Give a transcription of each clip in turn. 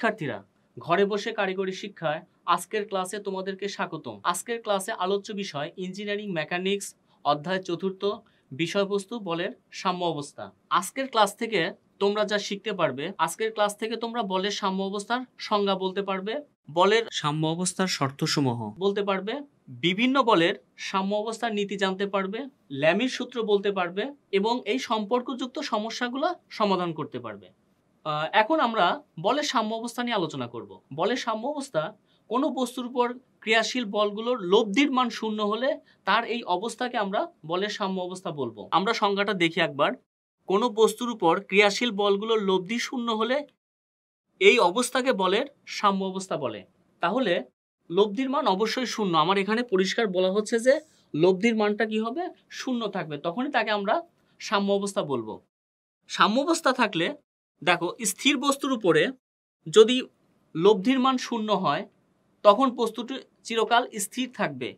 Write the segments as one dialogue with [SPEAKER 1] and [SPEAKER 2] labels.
[SPEAKER 1] শিক্ষার্থীরা ঘরে বসে কারিগরি শিক্ষায় আজকের ক্লাসে তোমাদেরকে স্বাগতম আজকের ক্লাসে আলোচ্য বিষয় ইঞ্জিনিয়ারিং মেকানিক্স অধ্যায় চতুর্থ বিষয়বস্তু বলের সাম্য অবস্থা আজকের ক্লাস থেকে তোমরা যা শিখতে পারবে আজকের ক্লাস থেকে তোমরা বলের সাম্য অবস্থার সংজ্ঞা বলতে পারবে বলের সাম্য অবস্থার শর্তসমূহ বলতে পারবে বিভিন্ন বলের সাম্য অবস্থার নীতি জানতে পারবে ল্যামির সূত্র বলতে পারবে এবং এই সম্পর্কযুক্ত সমস্যাগুলো সমাধান করতে পারবে এখন আমরা বলের সাম্য অবস্থা নিয়ে আলোচনা করব বলের সাম্য অবস্থা কোনো বস্তুর উপর ক্রিয়াশীল বলগুলোর লব্ধির মান শূন্য হলে তার এই অবস্থাকে আমরা বলের সাম্য অবস্থা বলবো আমরা সংজ্ঞাটা দেখি একবার কোনো বস্তুর উপর ক্রিয়াশীল বলগুলোর লব্ধি শূন্য হলে এই অবস্থাকে বলের সাম্য অবস্থা বলে তাহলে লব্ধির মান অবশ্যই শূন্য আমার এখানে পরিষ্কার বলা হচ্ছে যে লব্ধির মানটা কি হবে শূন্য থাকবে তখনই তাকে আমরা সাম্য অবস্থা বলবো সাম্য অবস্থা থাকলে দেখো স্থির বস্তুর উপরে যদি লব্ধির মান শূন্য হয় তখন বস্তুটি চিরকাল স্থির থাকবে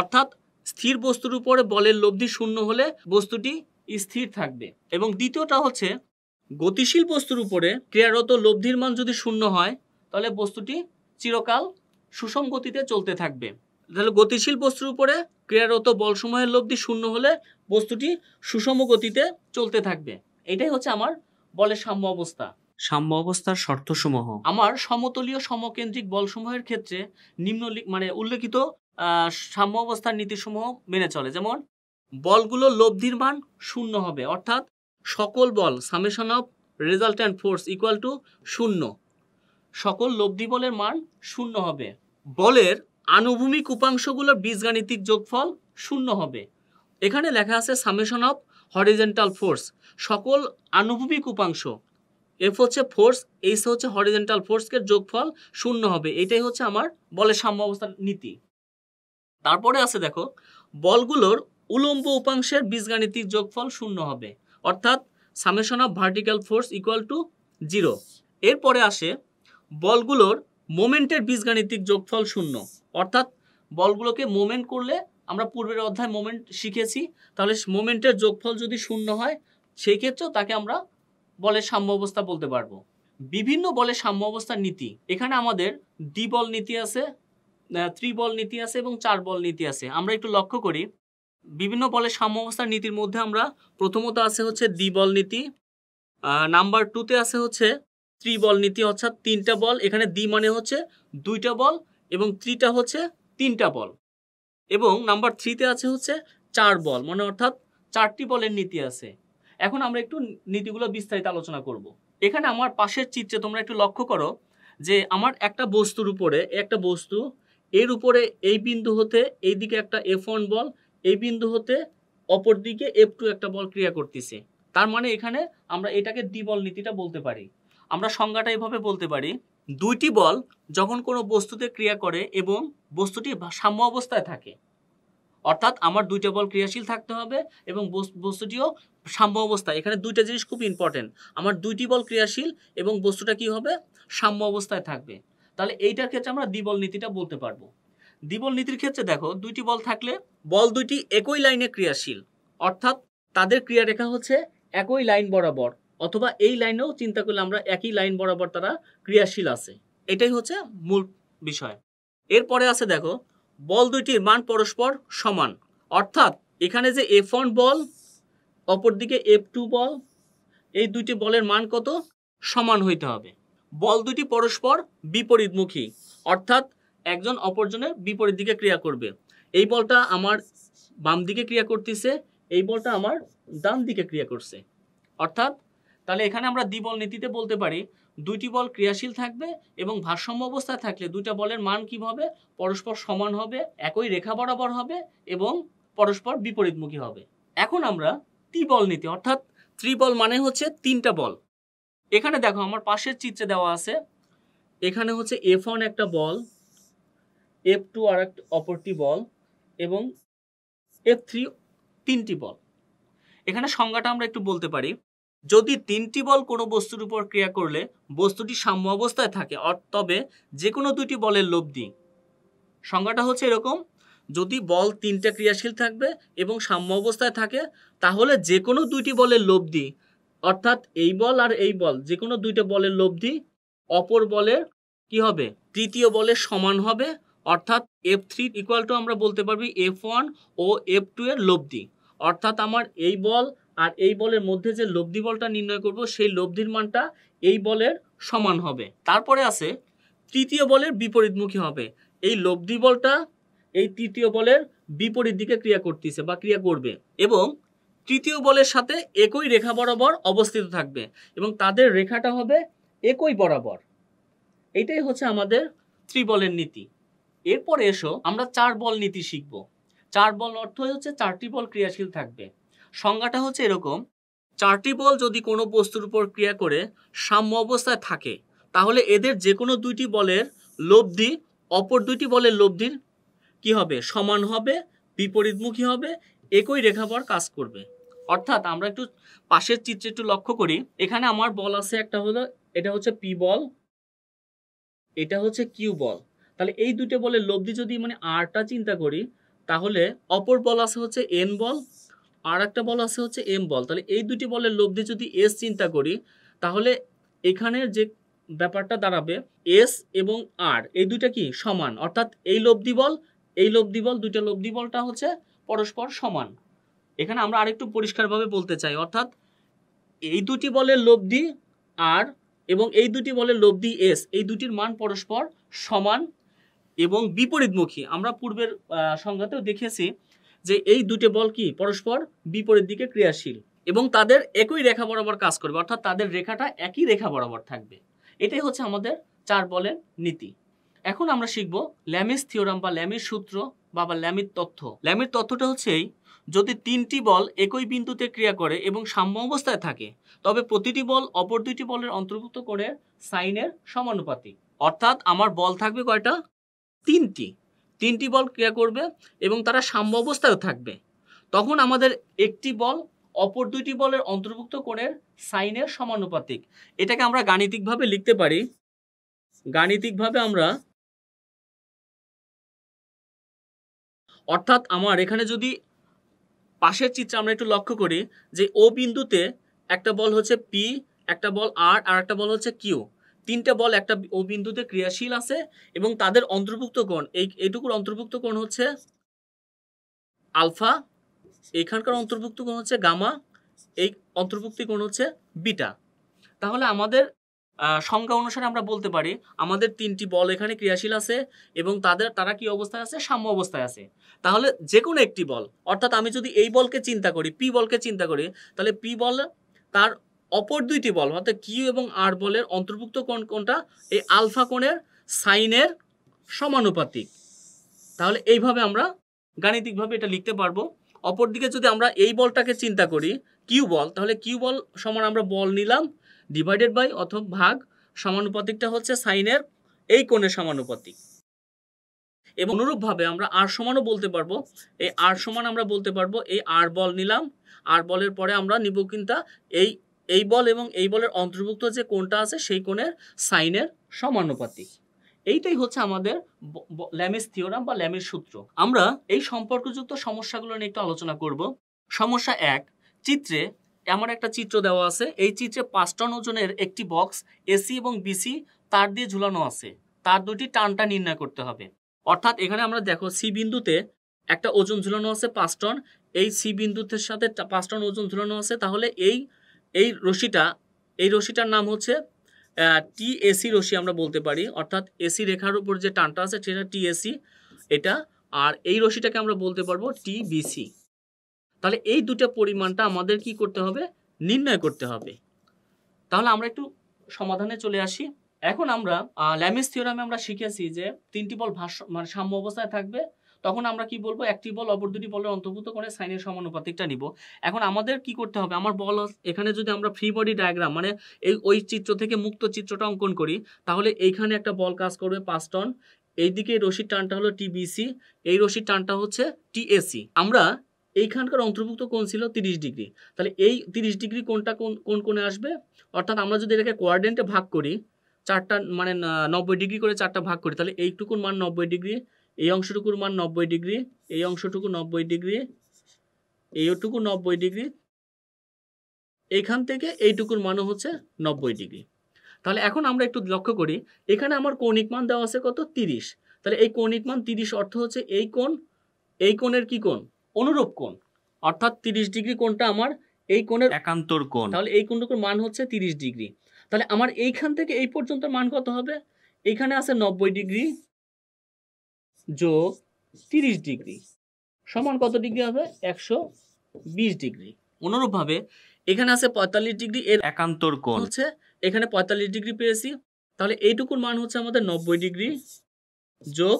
[SPEAKER 1] অর্থাৎ স্থির বস্তুর উপরে বলের লব্ধি শূন্য হলে বস্তুটি স্থির থাকবে এবং দ্বিতীয়টা হচ্ছে গতিশীল বস্তুর উপরে ক্রিয়ারত লব্ধির মান যদি শূন্য হয় তাহলে বস্তুটি চিরকাল সুষম গতিতে চলতে থাকবে তাহলে গতিশীল বস্তুর উপরে ক্রিয়ারত বলসমূহের লব্ধি শূন্য হলে বস্তুটি সুষম গতিতে চলতে থাকবে এটাই হচ্ছে আমার বলে সাম্য অবস্থা সাম্য অবস্থার শর্তসমূহ আমার সমতলীয় সমকেন্দ্রিক বলসমূহের ক্ষেত্রে নিম্ন মানে উল্লেখিত সাম্য অবস্থার নীতিসমূহ মেনে চলে যেমন বলগুলো লব্ধির মান শূন্য হবে অর্থাৎ সকল বল summation of result and force equal to শূন্য সকল লব্ধি বলের মান শূন্য হবে বলের আনুভূমিক উপাংশগুলোর বীজগাণিতিক যোগফল শূন্য হবে এখানে লেখা আছে সামেশন অফ হরিজেন্টাল ফোর্স সকল আনুভূমিক উপাংশ এফ হচ্ছে ফোর্স এইস হচ্ছে হরিজেন্টাল ফোর্সকে যোগফল শূন্য হবে এটাই হচ্ছে আমার বলের সাম্য অবস্থার নীতি তারপরে আছে দেখো বলগুলোর উলম্ব উপাংশের বীজগাণিতিক যোগফল শূন্য হবে অর্থাৎ summation of vertical force equal to zero এরপরে আসে বলগুলোর মোমেন্টের বীজগাণিতিক যোগফল শূন্য অর্থাৎ বলগুলোকে মোমেন্ট করলে আমরা পূর্বের অধ্যায় মোমেন্ট শিখেছি তাহলে মোমেন্টের যোগফল যদি শূন্য হয় সেই ক্ষেত্রেও তাকে আমরা বলের সাম্য অবস্থা বলতে পারবো বিভিন্ন বলের সাম্য অবস্থার নীতি এখানে আমাদের দ্বিবল বল নীতি আছে ত্রিবল নীতি আছে এবং চার বল নীতি আছে আমরা একটু লক্ষ্য করি বিভিন্ন বলের সাম্য অবস্থার নীতির মধ্যে আমরা প্রথমত আছে হচ্ছে দ্বিবল নীতি নাম্বার টুতে আছে হচ্ছে ত্রিবল নীতি অর্থাৎ তিনটা বল এখানে দ্বি মানে হচ্ছে দুইটা বল এবং ত্রিটা হচ্ছে তিনটা বল এবং নাম্বার থ্রিতে আছে হচ্ছে চার বল মানে অর্থাৎ চারটি বলের নীতি আছে এখন আমরা একটু নীতিগুলো বিস্তারিত আলোচনা করব। এখানে আমার পাশের চিত্রে তোমরা একটু লক্ষ্য করো যে আমার একটা বস্তুর উপরে একটা বস্তু এর উপরে এই বিন্দু হতে এই দিকে একটা এফ ওয়ান বল এই বিন্দু হতে অপর দিকে এফ টু একটা বল ক্রিয়া করতেছে তার মানে এখানে আমরা এটাকে দ্বিবল নীতিটা বলতে পারি আমরা সংজ্ঞাটা এভাবে বলতে পারি দুইটি বল যখন কোনো বস্তুতে ক্রিয়া করে এবং বস্তুটি সাম্য অবস্থায় থাকে অর্থাৎ আমার দুইটা বল ক্রিয়াশীল থাকতে হবে এবং বস্তুটিও সাম্য অবস্থায় এখানে দুইটা জিনিস খুব ইম্পর্টেন্ট আমার দুইটি বল ক্রিয়াশীল এবং বস্তুটা কি হবে সাম্য অবস্থায় থাকবে তাহলে এইটার ক্ষেত্রে আমরা দ্বিবল নীতিটা বলতে পারবো দ্বিবল নীতির ক্ষেত্রে দেখো দুইটি বল থাকলে বল দুইটি একই লাইনে ক্রিয়াশীল অর্থাৎ তাদের ক্রিয়ারেখা হচ্ছে একই লাইন বরাবর অথবা এই লাইনেও চিন্তা করলে আমরা একই লাইন বরাবর তারা ক্রিয়াশীল আছে এটাই হচ্ছে মূল বিষয় এরপরে আছে দেখো বল দুইটির মান পরস্পর সমান অর্থাৎ এখানে যে এফ ওয়ান বল অপরদিকে এফ টু বল এই দুইটি বলের মান কত সমান হইতে হবে বল দুইটি পরস্পর বিপরীতমুখী অর্থাৎ একজন অপরজনের বিপরীত দিকে ক্রিয়া করবে এই বলটা আমার বাম দিকে ক্রিয়া করতেছে এই বলটা আমার ডান দিকে ক্রিয়া করছে অর্থাৎ তাহলে এখানে আমরা দ্বিবল নীতিতে বলতে পারি দুইটি বল ক্রিয়াশীল থাকবে এবং ভারসাম্য অবস্থায় থাকলে দুইটা বলের মান কী হবে পরস্পর সমান হবে একই রেখা বরাবর হবে এবং পরস্পর বিপরীতমুখী হবে এখন আমরা ত্রিবল নীতি অর্থাৎ ত্রিবল মানে হচ্ছে তিনটা বল এখানে দেখো আমার পাশের চিত্রে দেওয়া আছে এখানে হচ্ছে এফ ওয়ান একটা বল এফ টু আর একটা অপরটি বল এবং এফ থ্রি তিনটি বল এখানে সংজ্ঞাটা আমরা একটু বলতে পারি যদি তিনটি বল কোনো বস্তুর উপর ক্রিয়া করলে বস্তুটি সাম্য অবস্থায় থাকে তবে যে কোনো দুইটি বলের লব্ধি সংজ্ঞাটা হচ্ছে এরকম যদি বল তিনটা ক্রিয়াশীল থাকবে এবং সাম্য অবস্থায় থাকে তাহলে যে কোনো দুইটি বলের লব্ধি অর্থাৎ এই বল আর এই বল যে কোনো দুইটা বলের লব্ধি অপর বলের কি হবে তৃতীয় বলের সমান হবে অর্থাৎ এফ থ্রি ইকুয়াল টু আমরা বলতে পারবি এফ ওয়ান ও এফ টু এর লব্ধি অর্থাৎ আমার এই বল আর এই বলের মধ্যে যে লব্ধি বলটা নির্ণয় করব সেই লব্ধির মানটা এই বলের সমান হবে তারপরে আছে তৃতীয় বলের বিপরীতমুখী হবে এই লব্ধি বলটা এই তৃতীয় বলের বিপরীত দিকে ক্রিয়া করতেছে বা ক্রিয়া করবে এবং তৃতীয় বলের সাথে একই রেখা বরাবর অবস্থিত থাকবে এবং তাদের রেখাটা হবে একই বরাবর এটাই হচ্ছে আমাদের ত্রিবলের নীতি এরপরে এসো আমরা চার বল নীতি শিখব চার বল অর্থ হচ্ছে চারটি বল ক্রিয়াশীল থাকবে সংজ্ঞাটা হচ্ছে এরকম চারটি বল যদি কোনো বস্তুর উপর ক্রিয়া করে সাম্য অবস্থায় থাকে তাহলে এদের যে কোনো দুইটি বলের লব্ধি অপর দুইটি বলের লব্ধির কি হবে সমান হবে বিপরীতমুখী হবে একই রেখাপর কাজ করবে অর্থাৎ আমরা একটু পাশের চিত্রে একটু লক্ষ্য করি এখানে আমার বল আছে একটা হলো এটা হচ্ছে পি বল এটা হচ্ছে কিউ বল তাহলে এই দুটো বলের লব্ধি যদি মানে আরটা চিন্তা করি তাহলে অপর বল আছে হচ্ছে এন বল আর একটা বল আছে হচ্ছে এম বল তাহলে এই দুটি বলের লব্ধি যদি এস চিন্তা করি তাহলে এখানের যে ব্যাপারটা দাঁড়াবে এস এবং আর এই দুইটা কি সমান অর্থাৎ এই লব্ধি বল এই লব্ধি বল দুইটা লব্ধি বলটা হচ্ছে পরস্পর সমান এখানে আমরা আরেকটু পরিষ্কারভাবে বলতে চাই অর্থাৎ এই দুটি বলের লব্ধি আর এবং এই দুটি বলের লব্ধি এস এই দুটির মান পরস্পর সমান এবং বিপরীতমুখী আমরা পূর্বের সংজ্ঞাতেও দেখেছি যে এই দুটি বল কি পরস্পর বিপরীত দিকে ক্রিয়াশীল এবং তাদের একই রেখা বরাবর কাজ করবে অর্থাৎ তাদের রেখাটা একই রেখা বরাবর থাকবে এটাই হচ্ছে আমাদের চার বলের নীতি এখন আমরা শিখব ল্যামিস থিওরাম বা ল্যামির সূত্র বা ল্যামির তথ্য ল্যামির তথ্যটা হচ্ছে যদি তিনটি বল একই বিন্দুতে ক্রিয়া করে এবং সাম্য অবস্থায় থাকে তবে প্রতিটি বল অপর দুইটি বলের অন্তর্ভুক্ত করে সাইনের সমানুপাতিক অর্থাৎ আমার বল থাকবে কয়টা তিনটি তিনটি বল ক্রিয়া করবে এবং তারা সাম্য অবস্থায় থাকবে তখন আমাদের একটি বল অপর দুইটি বলের অন্তর্ভুক্ত কোণের সাইনের সমানুপাতিক এটাকে আমরা গাণিতিকভাবে লিখতে পারি গাণিতিকভাবে আমরা অর্থাৎ আমার এখানে যদি পাশের চিত্রে আমরা একটু লক্ষ্য করি যে ও বিন্দুতে একটা বল হচ্ছে পি একটা বল আর আর একটা বল হচ্ছে কিউ তিনটা বল একটা ও বিন্দুতে ক্রিয়াশীল আছে এবং তাদের অন্তর্ভুক্ত কোন এই এটুকুর অন্তর্ভুক্ত কোন হচ্ছে আলফা এখানকার কোন হচ্ছে গামা এই অন্তর্ভুক্তি কোন হচ্ছে বিটা তাহলে আমাদের সংজ্ঞা অনুসারে আমরা বলতে পারি আমাদের তিনটি বল এখানে ক্রিয়াশীল আছে এবং তাদের তারা কি অবস্থায় আছে সাম্য অবস্থায় আছে তাহলে যে কোনো একটি বল অর্থাৎ আমি যদি এই বলকে চিন্তা করি পি বলকে চিন্তা করি তাহলে পি বল তার অপর দুইটি বল অর্থাৎ কিউ এবং আর বলের অন্তর্ভুক্ত কোন কোনটা এই আলফা কোণের সাইনের সমানুপাতিক তাহলে এইভাবে আমরা গাণিতিকভাবে এটা লিখতে পারবো অপরদিকে যদি আমরা এই বলটাকে চিন্তা করি কিউ বল তাহলে কিউ বল সমান আমরা বল নিলাম ডিভাইডেড বাই অথবা ভাগ সমানুপাতিকটা হচ্ছে সাইনের এই কোণের সমানুপাতিক এবং অনুরূপভাবে আমরা আর সমানও বলতে পারবো এই আর সমান আমরা বলতে পারবো এই আর বল নিলাম আর বলের পরে আমরা নিব কিন্তু এই এই বল এবং এই বলের অন্তর্ভুক্ত যে কোনটা আছে সেই কোণের সাইনের সমানুপাতিক এইটাই হচ্ছে আমাদের ল্যামেস থিওরাম বা ল্যামের সূত্র আমরা এই সম্পর্কযুক্ত সমস্যাগুলো নিয়ে একটু আলোচনা করব সমস্যা এক চিত্রে এমন একটা চিত্র দেওয়া আছে এই চিত্রে পাঁচ টন ওজনের একটি বক্স এসি এবং বিসি তার দিয়ে ঝুলানো আছে তার দুটি টানটা নির্ণয় করতে হবে অর্থাৎ এখানে আমরা দেখো সি বিন্দুতে একটা ওজন ঝুলানো আছে পাঁচ টন এই সি বিন্দুতে সাথে পাঁচ টন ওজন ঝুলানো আছে তাহলে এই এই রশিটা এই রশিটার নাম হচ্ছে টিএসি রশি আমরা বলতে পারি অর্থাৎ এসি রেখার উপর যে টানটা আছে সেটা টিএসি এটা আর এই রশিটাকে আমরা বলতে পারবো টিবিসি তাহলে এই দুটো পরিমাণটা আমাদের কি করতে হবে নির্ণয় করতে হবে তাহলে আমরা একটু সমাধানে চলে আসি এখন আমরা ল্যামিস থিওরামে আমরা শিখেছি যে তিনটি বল ভাষ্য মানে সাম্য অবস্থায় থাকবে তখন আমরা কি বলবো একটি বল অপর দুটি বলের অন্তর্ভুক্ত করে সাইনের সমানুপাতিকটা নিব এখন আমাদের কি করতে হবে আমার বল এখানে যদি আমরা ফ্রি বডি ডায়াগ্রাম মানে এই ওই চিত্র থেকে মুক্ত চিত্রটা অঙ্কন করি তাহলে এইখানে একটা বল কাজ করবে পাঁচ টন এইদিকে রশির টানটা হলো টিবিসি এই রশির টানটা হচ্ছে টিএসি আমরা এইখানকার অন্তর্ভুক্ত কোন ছিল তিরিশ ডিগ্রি তাহলে এই তিরিশ ডিগ্রি কোনটা কোন কোন কোণে আসবে অর্থাৎ আমরা যদি এটাকে কোয়ার্ডেন্টে ভাগ করি চারটা মানে নব্বই ডিগ্রি করে চারটা ভাগ করি তাহলে এইটুকুন মান নব্বই ডিগ্রি এই অংশটুকুর মান নব্বই ডিগ্রি এই অংশটুকু নব্বই ডিগ্রি এইটুকু নব্বই ডিগ্রি এইখান থেকে এইটুকুর মানও হচ্ছে নব্বই ডিগ্রি তাহলে এখন আমরা একটু লক্ষ্য করি এখানে আমার কৌণিক মান দেওয়া আছে কত তিরিশ তাহলে এই কৌণিক মান তিরিশ অর্থ হচ্ছে এই কোণ এই কোণের কি কোণ অনুরূপ কোণ অর্থাৎ তিরিশ ডিগ্রি কোণটা আমার এই কোণের একান্তর কোণ তাহলে এই কোণটুকুর মান হচ্ছে তিরিশ ডিগ্রি তাহলে আমার এইখান থেকে এই পর্যন্ত মান কত হবে এখানে আছে নব্বই ডিগ্রি যোগ তিরিশ ডিগ্রি সমান কত ডিগ্রি হবে একশো বিশ ডিগ্রি অনুরূপভাবে এখানে আছে পঁয়তাল্লিশ ডিগ্রি এর একান্তর কোণ হচ্ছে এখানে পঁয়তাল্লিশ ডিগ্রি পেয়েছি তাহলে এইটুকুর মান হচ্ছে আমাদের নব্বই ডিগ্রি যোগ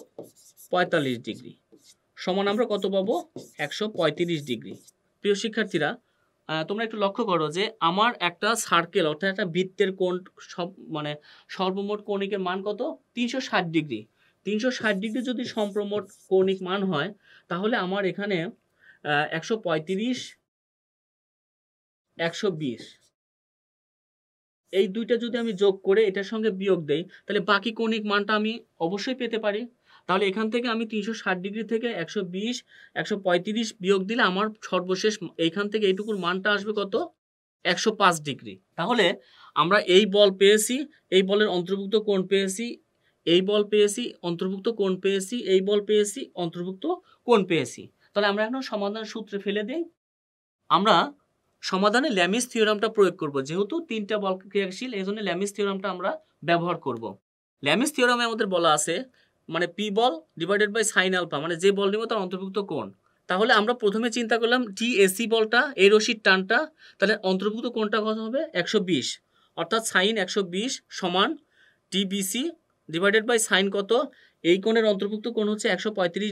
[SPEAKER 1] পঁয়তাল্লিশ ডিগ্রি সমান আমরা কত পাবো একশো পঁয়ত্রিশ ডিগ্রি প্রিয় শিক্ষার্থীরা তোমরা একটু লক্ষ্য করো যে আমার একটা সার্কেল অর্থাৎ একটা বৃত্তের কোণ সব মানে সর্বমোট কণিকের মান কত তিনশো ষাট ডিগ্রি তিনশো ষাট ডিগ্রি যদি সম্প্রমট কৌণিক মান হয় তাহলে আমার এখানে একশো 120 একশো বিশ এই দুইটা যদি আমি যোগ করে এটার সঙ্গে বিয়োগ দেই তাহলে বাকি কৌণিক মানটা আমি অবশ্যই পেতে পারি তাহলে এখান থেকে আমি তিনশো ষাট ডিগ্রি থেকে একশো বিশ একশো পঁয়ত্রিশ বিয়োগ দিলে আমার সর্বশেষ এইখান থেকে এইটুকুর মানটা আসবে কত একশো পাঁচ ডিগ্রি তাহলে আমরা এই বল পেয়েছি এই বলের অন্তর্ভুক্ত কোণ পেয়েছি এই বল পেয়েছি অন্তর্ভুক্ত কোন পেয়েছি এই বল পেয়েছি অন্তর্ভুক্ত কোন পেয়েছি তাহলে আমরা এখন সমাধান সূত্রে ফেলে দেই আমরা সমাধানে ল্যামিস থিওরামটা প্রয়োগ করব যেহেতু তিনটা বল ক্রিয়াশীল এই জন্য ল্যামিস থিওরামটা আমরা ব্যবহার করব ল্যামিস থিওরামে আমাদের বলা আছে মানে পি বল ডিভাইডেড বাই সাইন আলফা মানে যে বল নিব তার অন্তর্ভুক্ত কোন তাহলে আমরা প্রথমে চিন্তা করলাম টি এসি বলটা এই রশির টানটা তাহলে অন্তর্ভুক্ত কোনটা কত হবে একশো অর্থাৎ সাইন একশো সমান টিবিসি ডিভাইডেড বাই সাইন কত এই কোণের অন্তর্ভুক্ত কোণ হচ্ছে একশো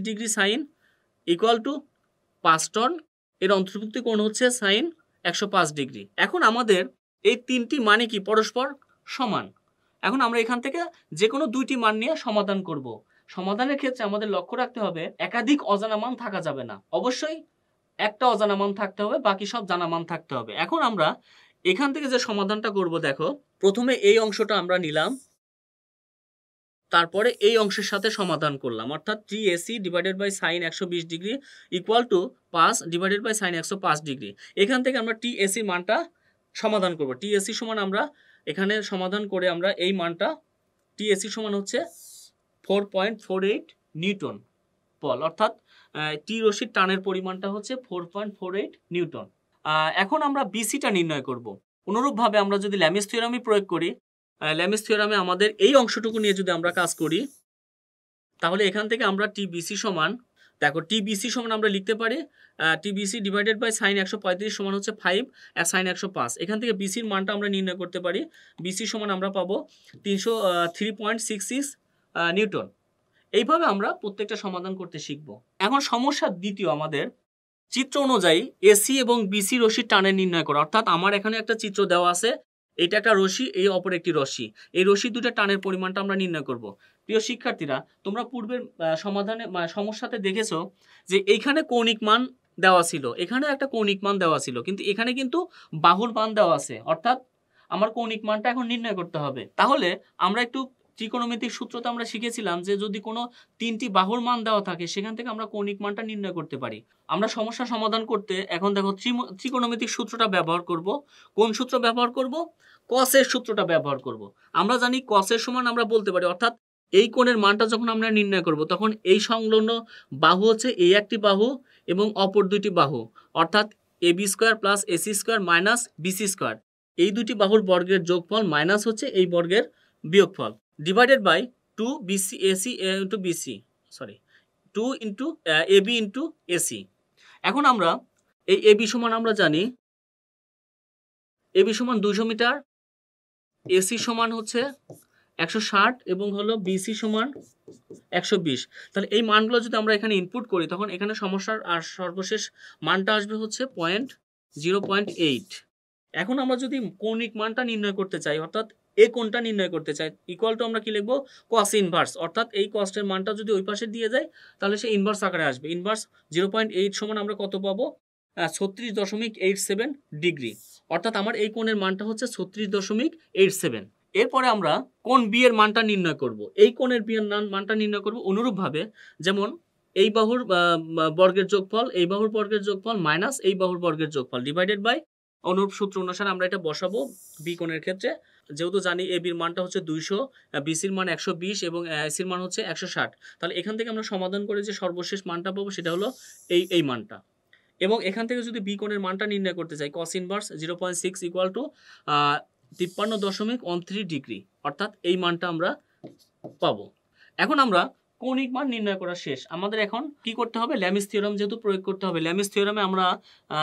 [SPEAKER 1] ডিগ্রি সাইন ইকুয়াল টু পাঁচ টন এর অন্তর্ভুক্ত কোণ হচ্ছে সাইন একশো ডিগ্রি এখন আমাদের এই তিনটি মানে কি পরস্পর সমান এখন আমরা এখান থেকে যে কোনো দুইটি মান নিয়ে সমাধান করব। সমাধানের ক্ষেত্রে আমাদের লক্ষ্য রাখতে হবে একাধিক অজানা মান থাকা যাবে না অবশ্যই একটা অজানা মান থাকতে হবে বাকি সব জানা মান থাকতে হবে এখন আমরা এখান থেকে যে সমাধানটা করব দেখো প্রথমে এই অংশটা আমরা নিলাম তারপরে এই অংশের সাথে সমাধান করলাম অর্থাৎ three AC divided by sine একশো বিশ ডিগ্রি ইকুয়াল টু পাঁচ ডিভাইডেড বাই সাইন একশো পাঁচ ডিগ্রি এখান থেকে আমরা টি এসির মানটা সমাধান করব টি এসি সমান আমরা এখানে সমাধান করে আমরা এই মানটা টি এসি সমান হচ্ছে four point four eight newton বল অর্থাৎ টি রশির টানের পরিমাণটা হচ্ছে four point four eight newton এখন আমরা বিসিটা নির্ণয় করব অনুরূপভাবে আমরা যদি ল্যামিস প্রয়োগ করি ল্যামিস থিওরামে আমাদের এই অংশটুকু নিয়ে যদি আমরা কাজ করি তাহলে এখান থেকে আমরা টিবিসি সমান দেখো টিবিসি সমান আমরা লিখতে পারি টিবিসি ডিভাইডেড বাই সাইন একশো পঁয়ত্রিশ সমান হচ্ছে ফাইভ আর সাইন একশো পাঁচ এখান থেকে বিসির মানটা আমরা নির্ণয় করতে পারি বিসি সমান আমরা পাবো তিনশো three point six six newton এইভাবে আমরা প্রত্যেকটা সমাধান করতে শিখব এখন সমস্যা দ্বিতীয় আমাদের চিত্র অনুযায়ী এসি এবং বিসি রশির টানে নির্ণয় করা অর্থাৎ আমার এখানে একটা চিত্র দেওয়া আছে এটা একটা রশি এই অপর একটি রশি এই রশি দুটা টানের পরিমাণটা আমরা নির্ণয় করব প্রিয় শিক্ষার্থীরা তোমরা পূর্বের সমাধানে মানে সমস্যাতে দেখেছো যে এইখানে কৌণিক মান দেওয়া ছিল এখানে একটা কৌণিক মান দেওয়া ছিল কিন্তু এখানে কিন্তু বাহুর মান দেওয়া আছে অর্থাৎ আমার কৌণিক মানটা এখন নির্ণয় করতে হবে তাহলে আমরা একটু ত্রিকোণমিতিক তো আমরা শিখেছিলাম যে যদি কোনো তিনটি বাহুর মান দেওয়া থাকে সেখান থেকে আমরা কৌণিক মানটা নির্ণয় করতে পারি আমরা সমস্যা সমাধান করতে এখন দেখো ত্রিকোণমিতিক সূত্রটা ব্যবহার করব কোন সূত্র ব্যবহার করব কসের সূত্রটা ব্যবহার করব আমরা জানি কসের সমান আমরা বলতে পারি অর্থাৎ এই কোণের মানটা যখন আমরা নির্ণয় করব তখন এই সংলগ্ন বাহু হচ্ছে এই একটি বাহু এবং অপর দুইটি বাহু অর্থাৎ A B square plus AC square minus BC square এই দুটি বাহুর বর্গের যোগফল মাইনাস হচ্ছে এই বর্গের বিয়োগফল divided by 2 BC AC uh, into BC sorry 2 into uh, AB into AC এখন আমরা এই AB সমান আমরা জানি AB সমান 200 মিটার AC সমান হচ্ছে 160 এবং হলো BC সমান 120 তাহলে এই মানগুলো যদি আমরা এখানে ইনপুট করি তখন এখানে সমস্যার আর সর্বশেষ মানটা আসবে হচ্ছে পয়েন্ট জিরো পয়েন্ট এইট এখন আমরা যদি কৌণিক মানটা নির্ণয় করতে চাই অর্থাৎ এ কোনটা নির্ণয় করতে চাই ইকুয়াল টু আমরা কি লিখবো কস ইনভার্স অর্থাৎ এই কস্টের মানটা যদি ওই পাশে দিয়ে যায় তাহলে সে ইনভার্স আকারে আসবে ইনভার্স জিরো পয়েন্ট এইট সমান আমরা কত পাবো ছত্রিশ দশমিক এইট সেভেন ডিগ্রি অর্থাৎ আমার এই কোণের মানটা হচ্ছে ছত্রিশ দশমিক এইট সেভেন এরপরে আমরা কোন বিয়ের মানটা নির্ণয় করব এই কোণের বিয়ের এর মানটা নির্ণয় করব অনুরূপভাবে যেমন এই বাহুর বর্গের যোগফল এই বাহুর বর্গের যোগফল মাইনাস এই বাহুর বর্গের যোগফল ডিভাইডেড বাই অনুরূপ সূত্র অনুসারে আমরা এটা বসাবো বি কোণের ক্ষেত্রে যেহেতু জানি এ বির মানটা হচ্ছে দুইশো বিসির মান একশো বিশ এবং এসির মান হচ্ছে একশো ষাট তাহলে এখান থেকে আমরা সমাধান করে যে সর্বশেষ মানটা পাবো সেটা হলো এই এই মানটা এবং এখান থেকে যদি বি কোণের মানটা নির্ণয় করতে চাই cos inverse zero point six equal to তিপ্পান্ন দশমিক অন থ্রি ডিগ্রি অর্থাৎ এই মানটা আমরা পাবো এখন আমরা কৌণিক মান নির্ণয় করা শেষ আমাদের এখন কি করতে হবে ল্যামিস থিওরাম যেহেতু প্রয়োগ করতে হবে ল্যামিস থিওরামে আমরা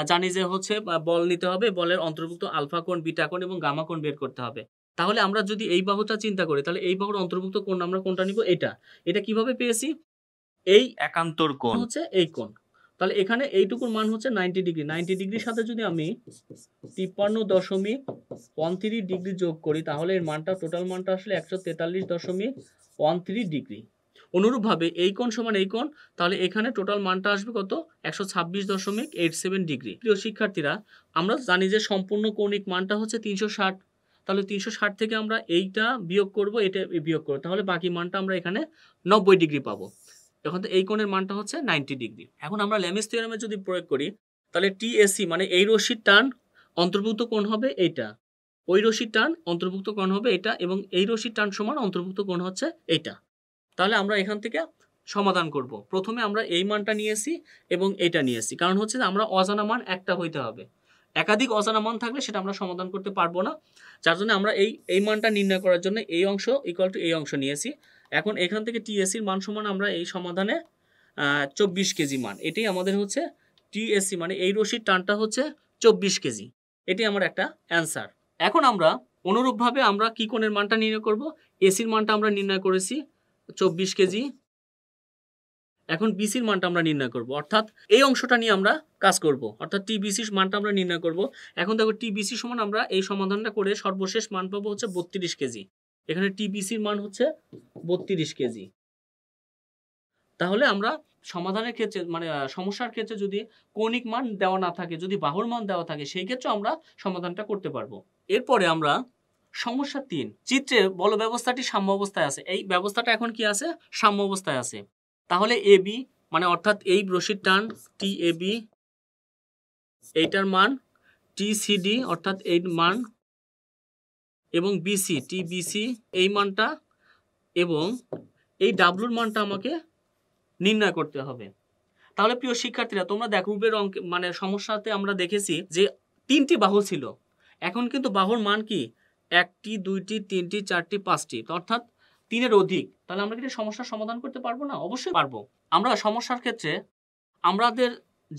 [SPEAKER 1] জানি যে হচ্ছে বল নিতে হবে বলের অন্তর্ভুক্ত আলফা কোণ বিটা কোণ এবং গামা কোণ বের করতে হবে তাহলে আমরা যদি এই বাহুটা চিন্তা করি তাহলে এই বাহুর অন্তর্ভুক্ত কোণ আমরা কোনটা নিব এটা এটা কিভাবে পেয়েছি এই একান্তর কোণ হচ্ছে এই কোণ তাহলে এখানে এইটুকুর মান হচ্ছে নাইনটি ডিগ্রি নাইনটি ডিগ্রির সাথে যদি আমি তিপ্পান্ন দশমিক পঁয়ত্রিশ ডিগ্রি যোগ করি তাহলে এর মানটা টোটাল মানটা আসলে একশো তেতাল্লিশ দশমিক পঁয়ত্রিশ ডিগ্রি অনুরূপভাবে এই কোণ সমান এই কোণ তাহলে এখানে টোটাল মানটা আসবে কত একশো ছাব্বিশ দশমিক এইট সেভেন ডিগ্রি প্রিয় শিক্ষার্থীরা আমরা জানি যে সম্পূর্ণ কৌণিক মানটা হচ্ছে তিনশো ষাট তাহলে তিনশো ষাট থেকে আমরা এইটা বিয়োগ করব এটা বিয়োগ করবো তাহলে বাকি মানটা আমরা এখানে নব্বই ডিগ্রি পাবো এখন তো এই কোণের মানটা হচ্ছে নাইনটি ডিগ্রি এখন আমরা ল্যামিস থিওরামে যদি প্রয়োগ করি তাহলে টিএসি মানে এই রশির টান অন্তর্ভুক্ত কোণ হবে এইটা ওই রশির টান অন্তর্ভুক্ত কোণ হবে এটা এবং এই রশির টান সমান অন্তর্ভুক্ত কোণ হচ্ছে এইটা তাহলে আমরা এখান থেকে সমাধান করব। প্রথমে আমরা এই মানটা নিয়েছি এবং এটা নিয়েছি কারণ হচ্ছে আমরা অজানা মান একটা হইতে হবে একাধিক অজানা মান থাকলে সেটা আমরা সমাধান করতে পারবো না যার জন্য আমরা এই এই মানটা নির্ণয় করার জন্য এই অংশ ইকুয়াল টু এই অংশ নিয়েছি এখন এখান থেকে টিএসির মান সমান আমরা এই সমাধানে চব্বিশ কেজি মান এটাই আমাদের হচ্ছে টিএসসি মানে এই রশির টানটা হচ্ছে চব্বিশ কেজি এটি আমার একটা অ্যান্সার এখন আমরা অনুরূপভাবে আমরা কি কোণের মানটা নির্ণয় করব এসির মানটা আমরা নির্ণয় করেছি চব্বিশ কেজি এখন বিসির মানটা আমরা নির্ণয় করব অর্থাৎ এই অংশটা নিয়ে আমরা কাজ করব অর্থাৎ টিবিসির মানটা আমরা নির্ণয় করব এখন দেখো টিবিসি সমান আমরা এই সমাধানটা করে সর্বশেষ মান পাবো হচ্ছে বত্রিশ কেজি এখানে টিবিসির মান হচ্ছে বত্রিশ কেজি তাহলে আমরা সমাধানের ক্ষেত্রে মানে সমস্যার ক্ষেত্রে যদি কৌণিক মান দেওয়া না থাকে যদি বাহুর মান দেওয়া থাকে সেই ক্ষেত্রে আমরা সমাধানটা করতে পারবো এরপরে আমরা সমস্যা তিন চিত্রে বল ব্যবস্থাটি সাম্য অবস্থায় আছে এই ব্যবস্থাটা এখন কি আছে সাম্য অবস্থায় আছে তাহলে এ বি মানে অর্থাৎ এই ব্রশির টান টি এ বি এইটার মান টি সি ডি অর্থাৎ এই মান এবং বিসি টি বিসি এই মানটা এবং এই ডাব্লুর মানটা আমাকে নির্ণয় করতে হবে তাহলে প্রিয় শিক্ষার্থীরা তোমরা দেখো রূপের অঙ্ক মানে সমস্যাতে আমরা দেখেছি যে তিনটি বাহু ছিল এখন কিন্তু বাহুর মান কি একটি দুইটি তিনটি চারটি পাঁচটি অর্থাৎ তিনের অধিক তাহলে আমরা কি সমস্যার সমাধান করতে পারবো না অবশ্যই পারবো আমরা সমস্যার ক্ষেত্রে আমাদের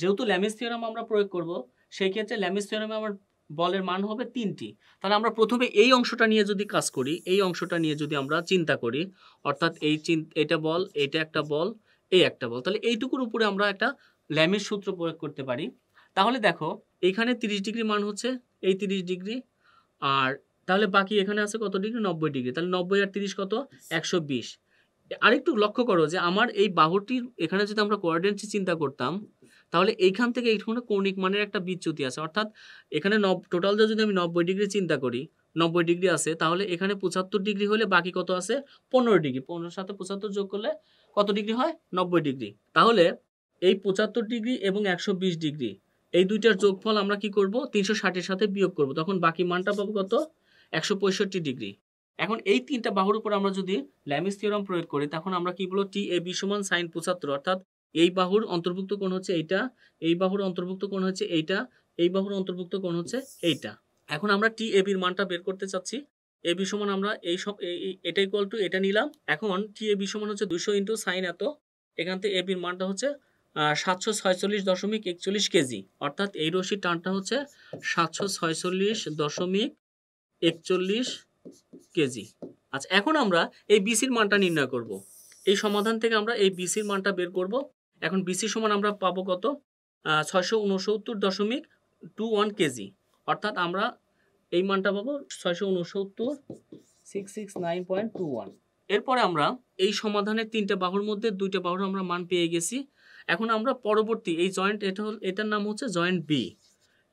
[SPEAKER 1] যেহেতু ল্যামিস থিওরাম আমরা প্রয়োগ করব সেই ক্ষেত্রে ল্যামিস থিওরামে আমার বলের মান হবে তিনটি তাহলে আমরা প্রথমে এই অংশটা নিয়ে যদি কাজ করি এই অংশটা নিয়ে যদি আমরা চিন্তা করি অর্থাৎ এই চিন এটা বল এটা একটা বল এই একটা বল তাহলে এইটুকুর উপরে আমরা একটা ল্যামিস সূত্র প্রয়োগ করতে পারি তাহলে দেখো এখানে 30 ডিগ্রি মান হচ্ছে এই 30 ডিগ্রি আর তাহলে বাকি এখানে আছে কত ডিগ্রি নব্বই ডিগ্রি তাহলে নব্বই আর তিরিশ কত একশো বিশ আরেকটু লক্ষ্য করো যে আমার এই বাহুটির এখানে যদি আমরা কোয়ারডেন্সি চিন্তা করতাম তাহলে এইখান থেকে এইখানে কৌণিক মানের একটা বিচ্যুতি আছে অর্থাৎ এখানে নব টোটাল যদি আমি নব্বই ডিগ্রি চিন্তা করি নব্বই ডিগ্রি আছে তাহলে এখানে পঁচাত্তর ডিগ্রি হলে বাকি কত আছে পনেরো ডিগ্রি পনেরোর সাথে পঁচাত্তর যোগ করলে কত ডিগ্রি হয় নব্বই ডিগ্রি তাহলে এই পঁচাত্তর ডিগ্রি এবং একশো বিশ ডিগ্রি এই দুইটার যোগফল আমরা কি করব তিনশো ষাটের সাথে বিয়োগ করব তখন বাকি মানটা পাবো কত একশো ডিগ্রি এখন এই তিনটা বাহুর উপর আমরা যদি ল্যামিস থিওরাম প্রয়োগ করি তখন আমরা কি বলবো টি এ বি সমান সাইন পঁচাত্তর অর্থাৎ এই বাহুর অন্তর্ভুক্ত কোণ হচ্ছে এইটা এই বাহুর অন্তর্ভুক্ত কোণ হচ্ছে এইটা এই বাহুর অন্তর্ভুক্ত কোণ হচ্ছে এইটা এখন আমরা টি এ বির মানটা বের করতে চাচ্ছি এ বি সমান আমরা এই সব এটা ইকুয়াল টু এটা নিলাম এখন টি এ বি সমান হচ্ছে দুশো ইন্টু সাইন এত এখান থেকে এ বির মানটা হচ্ছে সাতশো ছয়চল্লিশ দশমিক একচল্লিশ কেজি অর্থাৎ এই রশির টানটা হচ্ছে সাতশো ছয়চল্লিশ দশমিক একচল্লিশ কেজি আচ্ছা এখন আমরা এই বিসির মানটা নির্ণয় করব। এই সমাধান থেকে আমরা এই বিসির মানটা বের করব এখন বিসির সমান আমরা পাবো কত ছয়শো উনসত্তর দশমিক টু ওয়ান কেজি অর্থাৎ আমরা এই মানটা পাবো ছয়শো উনসত্তর six six nine point two one এরপরে আমরা এই সমাধানের তিনটা বাহুর মধ্যে দুইটা বাহুর আমরা মান পেয়ে গেছি এখন আমরা পরবর্তী এই জয়েন্ট এটা হল এটার নাম হচ্ছে জয়েন্ট বি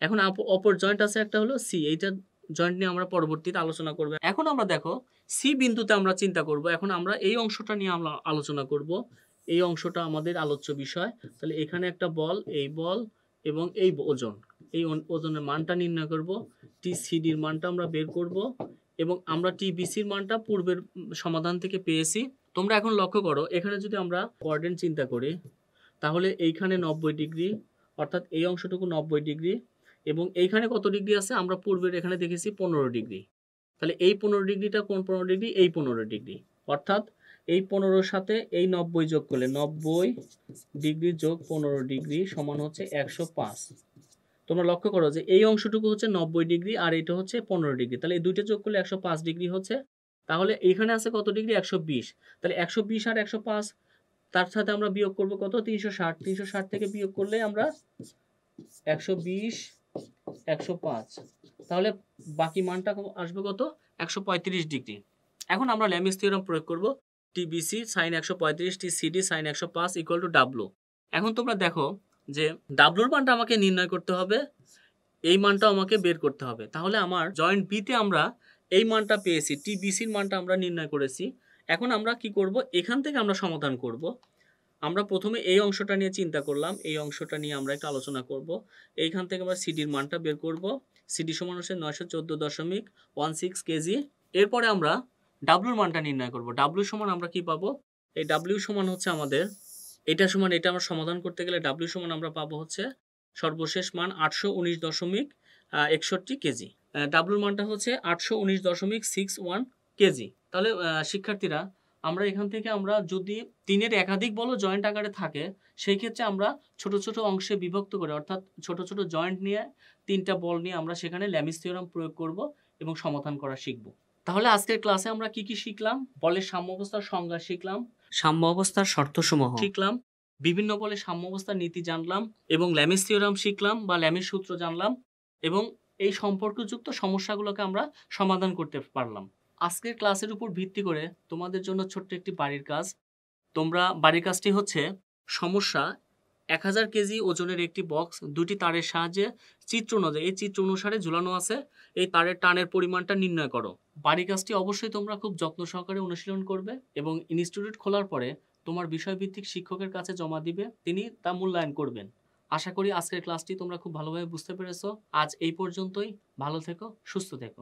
[SPEAKER 1] এখন অপর জয়েন্ট আছে একটা হলো সি এইটার জয়েন্ট নিয়ে আমরা পরবর্তীতে আলোচনা করব এখন আমরা দেখো সি বিন্দুতে আমরা চিন্তা করব এখন আমরা এই অংশটা নিয়ে আমরা আলোচনা করব এই অংশটা আমাদের আলোচ্য বিষয় তাহলে এখানে একটা বল এই বল এবং এই ওজন এই ওজনের মানটা নির্ণয় করব টি সিডির মানটা আমরা বের করব এবং আমরা টি বিসির মানটা পূর্বের সমাধান থেকে পেয়েছি তোমরা এখন লক্ষ্য করো এখানে যদি আমরা কোয়ার্ডেন্ট চিন্তা করি তাহলে এইখানে নব্বই ডিগ্রি অর্থাৎ এই অংশটুকু নব্বই ডিগ্রি এবং এইখানে কত ডিগ্রি আছে আমরা পূর্বের এখানে দেখেছি পনেরো ডিগ্রি তাহলে এই পনেরো ডিগ্রিটা কোন পনেরো ডিগ্রি এই পনেরো ডিগ্রি অর্থাৎ এই পনেরোর সাথে এই নব্বই যোগ করলে নব্বই ডিগ্রি যোগ পনেরো ডিগ্রি সমান হচ্ছে একশো পাঁচ তোমরা লক্ষ্য করো যে এই অংশটুকু হচ্ছে নব্বই ডিগ্রি আর এটা হচ্ছে পনেরো ডিগ্রি তাহলে এই দুইটা যোগ করলে একশো পাঁচ ডিগ্রি হচ্ছে তাহলে এখানে আছে কত ডিগ্রি একশো বিশ তাহলে একশো বিশ আর একশো পাঁচ তার সাথে আমরা বিয়োগ করব কত তিনশো ষাট তিনশো ষাট থেকে বিয়োগ করলে আমরা একশো বিশ একশো পাঁচ তাহলে বাকি মানটা আসবে কত একশো পঁয়ত্রিশ ডিগ্রি এখন আমরা ল্যামিস থিওরাম প্রয়োগ করব টিবিসি সাইন একশো পঁয়ত্রিশ টি সিডি সাইন একশো পাঁচ ইকুয়াল টু ডাব্লু এখন তোমরা দেখো যে ডাব্লুর মানটা আমাকে নির্ণয় করতে হবে এই মানটাও আমাকে বের করতে হবে তাহলে আমার জয়েন্ট তে আমরা এই মানটা পেয়েছি টিবিসির মানটা আমরা নির্ণয় করেছি এখন আমরা কি করব এখান থেকে আমরা সমাধান করব আমরা প্রথমে এই অংশটা নিয়ে চিন্তা করলাম এই অংশটা নিয়ে আমরা একটু আলোচনা করব এইখান থেকে আমরা সিডির মানটা বের করব সিডি সমান হচ্ছে নয়শো চোদ্দ দশমিক ওয়ান সিক্স কেজি এরপরে আমরা ডাব্লুর মানটা নির্ণয় করব ডাব্লু সমান আমরা কি পাবো এই ডাব্লিউ সমান হচ্ছে আমাদের এটা সমান এটা আমরা সমাধান করতে গেলে ডাব্লিউ সমান আমরা পাবো হচ্ছে সর্বশেষ মান আটশো উনিশ দশমিক একষট্টি কেজি ডাব্লুর মানটা হচ্ছে আটশো উনিশ দশমিক সিক্স ওয়ান কেজি তাহলে শিক্ষার্থীরা আমরা এখান থেকে আমরা যদি তিনের একাধিক বলো জয়েন্ট আকারে থাকে সেই ক্ষেত্রে আমরা ছোট ছোট অংশে বিভক্ত করে অর্থাৎ ছোট ছোট জয়েন্ট নিয়ে তিনটা বল নিয়ে আমরা সেখানে ল্যামিস্টিওরাম প্রয়োগ করব এবং সমাধান করা শিখব তাহলে আজকের ক্লাসে আমরা কি কি শিখলাম বলের সাম্য অবস্থার সংজ্ঞা শিখলাম সাম্য অবস্থার শর্তসমূহ শিখলাম বিভিন্ন বলে সাম্য অবস্থার নীতি জানলাম এবং ল্যামিস্টিওরাম শিখলাম বা ল্যামিস সূত্র জানলাম এবং এই সম্পর্কযুক্ত সমস্যাগুলোকে আমরা সমাধান করতে পারলাম আজকের ক্লাসের উপর ভিত্তি করে তোমাদের জন্য ছোট্ট একটি বাড়ির কাজ তোমরা বাড়ির কাজটি হচ্ছে সমস্যা এক হাজার কেজি ওজনের একটি বক্স দুটি তারের সাহায্যে চিত্র অনুযায়ী এই চিত্র অনুসারে ঝুলানো আছে এই তারের টানের পরিমাণটা নির্ণয় করো বাড়ি কাজটি অবশ্যই তোমরা খুব যত্ন সহকারে অনুশীলন করবে এবং ইনস্টিটিউট খোলার পরে তোমার বিষয়ভিত্তিক শিক্ষকের কাছে জমা দিবে তিনি তা মূল্যায়ন করবেন আশা করি আজকের ক্লাসটি তোমরা খুব ভালোভাবে বুঝতে পেরেছো আজ এই পর্যন্তই ভালো থেকো সুস্থ থেকো